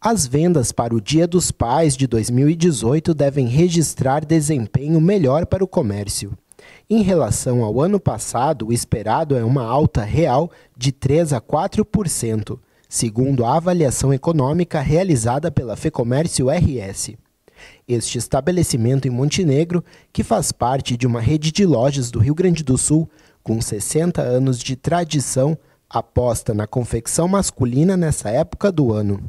As vendas para o Dia dos Pais de 2018 devem registrar desempenho melhor para o comércio. Em relação ao ano passado, o esperado é uma alta real de 3 a 4%, segundo a avaliação econômica realizada pela Fecomércio RS. Este estabelecimento em Montenegro, que faz parte de uma rede de lojas do Rio Grande do Sul, com 60 anos de tradição, aposta na confecção masculina nessa época do ano.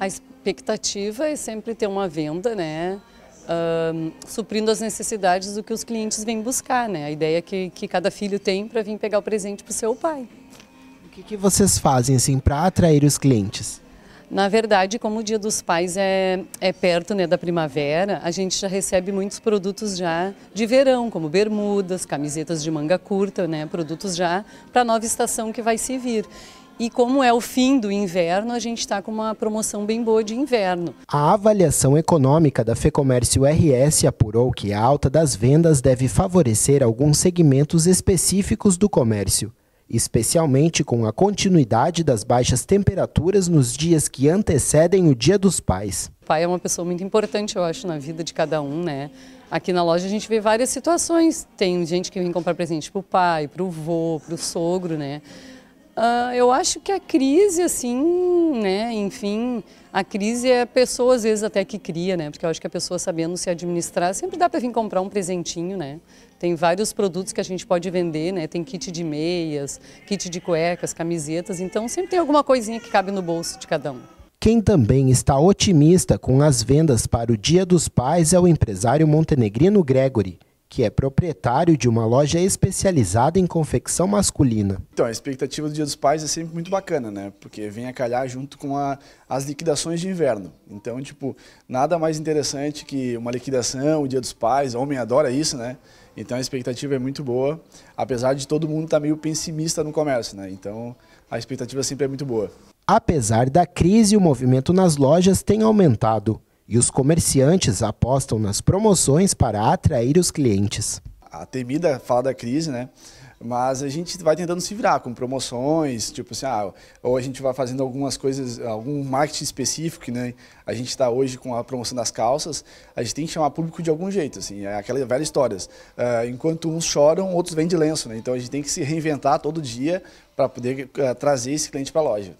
A expectativa é sempre ter uma venda, né? Uh, suprindo as necessidades do que os clientes vêm buscar, né? A ideia que, que cada filho tem para vir pegar o presente para o seu pai. O que, que vocês fazem assim para atrair os clientes? Na verdade, como o Dia dos Pais é, é perto né, da primavera, a gente já recebe muitos produtos já de verão, como bermudas, camisetas de manga curta, né, produtos já para a nova estação que vai se vir. E como é o fim do inverno, a gente está com uma promoção bem boa de inverno. A avaliação econômica da Fecomércio RS apurou que a alta das vendas deve favorecer alguns segmentos específicos do comércio, especialmente com a continuidade das baixas temperaturas nos dias que antecedem o Dia dos Pais. O pai é uma pessoa muito importante, eu acho, na vida de cada um, né? Aqui na loja a gente vê várias situações. Tem gente que vem comprar presente para o pai, para o vô, para o sogro, né? Uh, eu acho que a crise, assim, né, enfim, a crise é a pessoa às vezes até que cria, né, porque eu acho que a pessoa sabendo se administrar, sempre dá para vir comprar um presentinho, né. Tem vários produtos que a gente pode vender, né, tem kit de meias, kit de cuecas, camisetas, então sempre tem alguma coisinha que cabe no bolso de cada um. Quem também está otimista com as vendas para o Dia dos Pais é o empresário montenegrino Gregory que é proprietário de uma loja especializada em confecção masculina. Então, a expectativa do Dia dos Pais é sempre muito bacana, né? Porque vem a calhar junto com a, as liquidações de inverno. Então, tipo, nada mais interessante que uma liquidação, o Dia dos Pais, o homem adora isso, né? Então a expectativa é muito boa, apesar de todo mundo estar tá meio pessimista no comércio, né? Então a expectativa sempre é muito boa. Apesar da crise, o movimento nas lojas tem aumentado e os comerciantes apostam nas promoções para atrair os clientes. A temida fala da crise, né? Mas a gente vai tentando se virar com promoções, tipo assim, ah, ou a gente vai fazendo algumas coisas, algum marketing específico, né? A gente está hoje com a promoção das calças, a gente tem que chamar público de algum jeito, assim, é aquela velha história. Uh, enquanto uns choram, outros vendem lenço, né? Então a gente tem que se reinventar todo dia para poder uh, trazer esse cliente para a loja.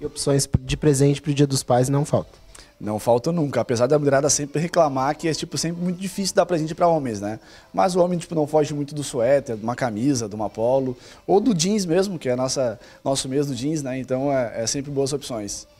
E opções de presente para o Dia dos Pais não faltam. Não falta nunca, apesar da mulherada sempre reclamar que é tipo sempre muito difícil dar presente para homens, né? Mas o homem tipo não foge muito do suéter, de uma camisa, de uma polo ou do jeans mesmo, que é nossa nosso mês do jeans, né? Então é, é sempre boas opções.